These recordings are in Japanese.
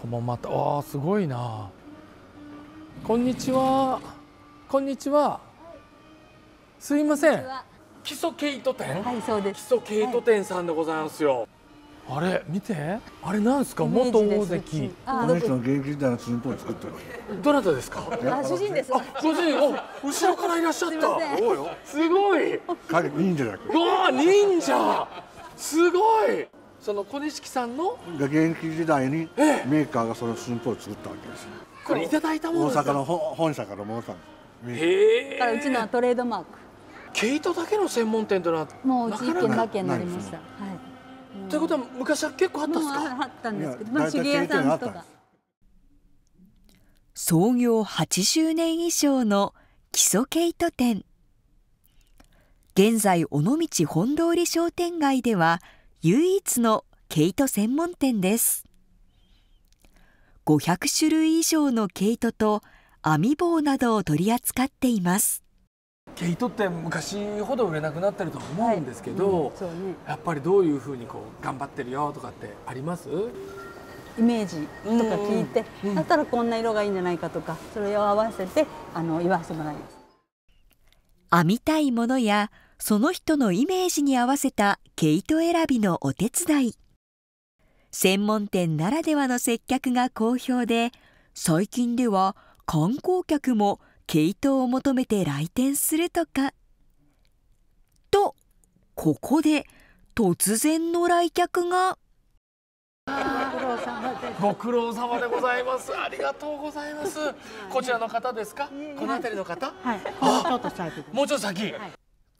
こもまたああすごいなこんにちはこんにちはすいません基礎ケイト店はいそうです基礎ケイト店さんでございますよ、はい、あれ見てあれなんですか元大関あの人現役時代の新法作ってるどなたですかあ主人ですご主人お後ろからいらっしゃったすごい忍者だっけわあ忍者すごいその小錦さんの現役時代にメーカーがその寸法を作ったわけですこれいただいたもの大阪の本社からものさんでへえからうちのトレードマーク毛糸だけの専門店というのはもううち1軒だけになりました、はい、ということは昔は結構あったんですかあったんですけど、まあ、手芸屋さんとか創業80年以上の基礎毛糸店現在尾道本通り商店街では「唯一の毛糸専門店です500種類以上の毛糸と編み棒などを取り扱っています毛糸って昔ほど売れなくなってると思うんですけど、はいうんね、やっぱりどういうふうにこう頑張ってるよとかってありますイメージとか聞いて、うん、だったらこんな色がいいんじゃないかとかそれを合わせてあの言わせてもらいます編みたいものやその人のイメージに合わせた毛糸選びのお手伝い専門店ならではの接客が好評で最近では観光客も毛糸を求めて来店するとか。とここで突然の来客が。ご苦労様でございます。ありがとうございます。こちらの方ですか。この辺りの方。はい、もうちょっと先。もうちょっと先。はい、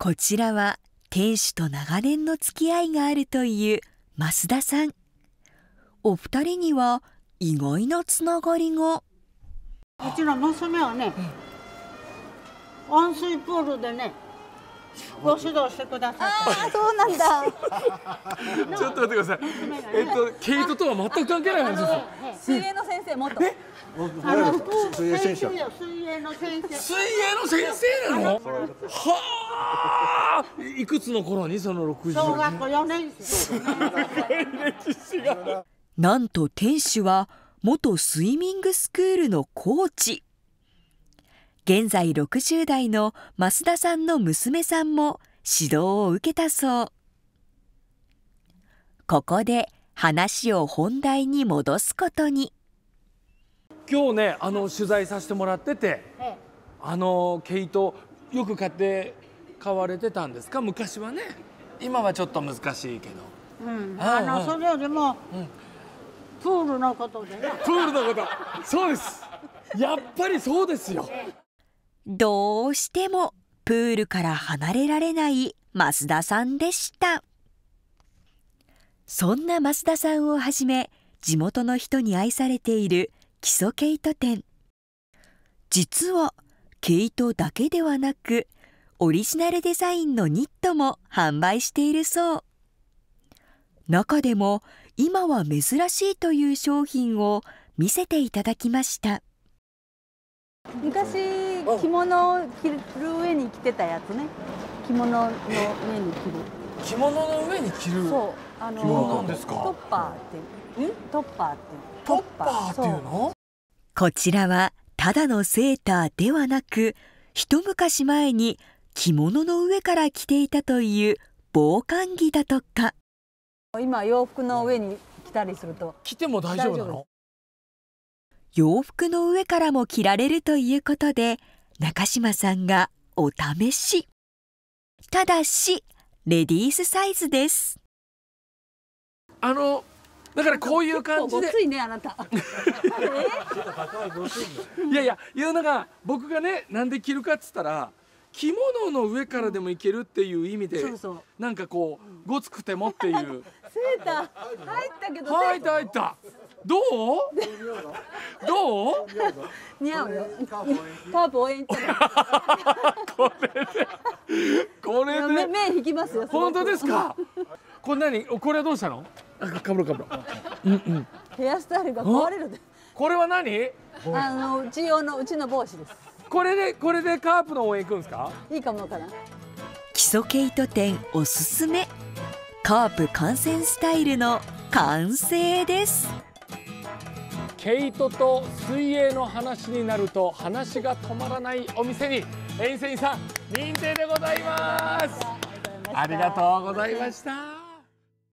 こちらは店主と長年の付き合いがあるという増田さんお二人には意外なつながりがうちの娘はね温水プールでねご指導してくださああ、そうなんだ。ちょっと待ってください。えっと、毛糸とは全く関係ない話です。水泳の先生、もっと。あの水泳選手。水泳の先生。水泳の先生なの。はあ。いくつの頃に、その六十。小学校四年生。なんと店主は元スイミングスクールのコーチ。現在60代の増田さんの娘さんも指導を受けたそうここで話を本題に戻すことに今日ねあの取材させてもらってて、ええ、あの毛糸よく買って買われてたんですか昔はね今はちょっと難しいけど、うん、あの、それよりも、うん、プールのことでねプールのことそうですやっぱりそうですよ。どうしてもプールから離れられない増田さんでしたそんな増田さんをはじめ地元の人に愛されている基礎毛糸店実は毛糸だけではなくオリジナルデザインのニットも販売しているそう中でも今は珍しいという商品を見せていただきました昔着物を着る上に着てたやつね着物の上に着る着物の上に着るそうあのトッパーってうんトッパーってトッパーっていうのこちらはただのセーターではなく一昔前に着物の上から着ていたという防寒着だとか今洋服の上に着たりすると着ても大丈夫なの洋服の上からも着られるということで中島さんがお試しただしレディースサイズですあのだからこういう感じで。いねあなた。いやいやいうのが僕がねなんで着るかっつったら着物の上からでもいけるっていう意味で、うなんかこうごつくてもっていう。セーター入ったけど。入った入った。どう？どう？似合うよ。カープ応援これで、これで。目引きますよ。本当ですか。これにこれはどうしたの？かぶろかぶろ。うんうん。ヘアスタイルが壊れる。これは何？あのうち用のうちの帽子です。これでこれでカープの応援行くんですか？いいかもかな。基礎毛糸店おすすめ。カープ観戦スタイルの完成です。毛糸と水泳の話になると話が止まらないお店に遠征さん認定でございますありがとうございました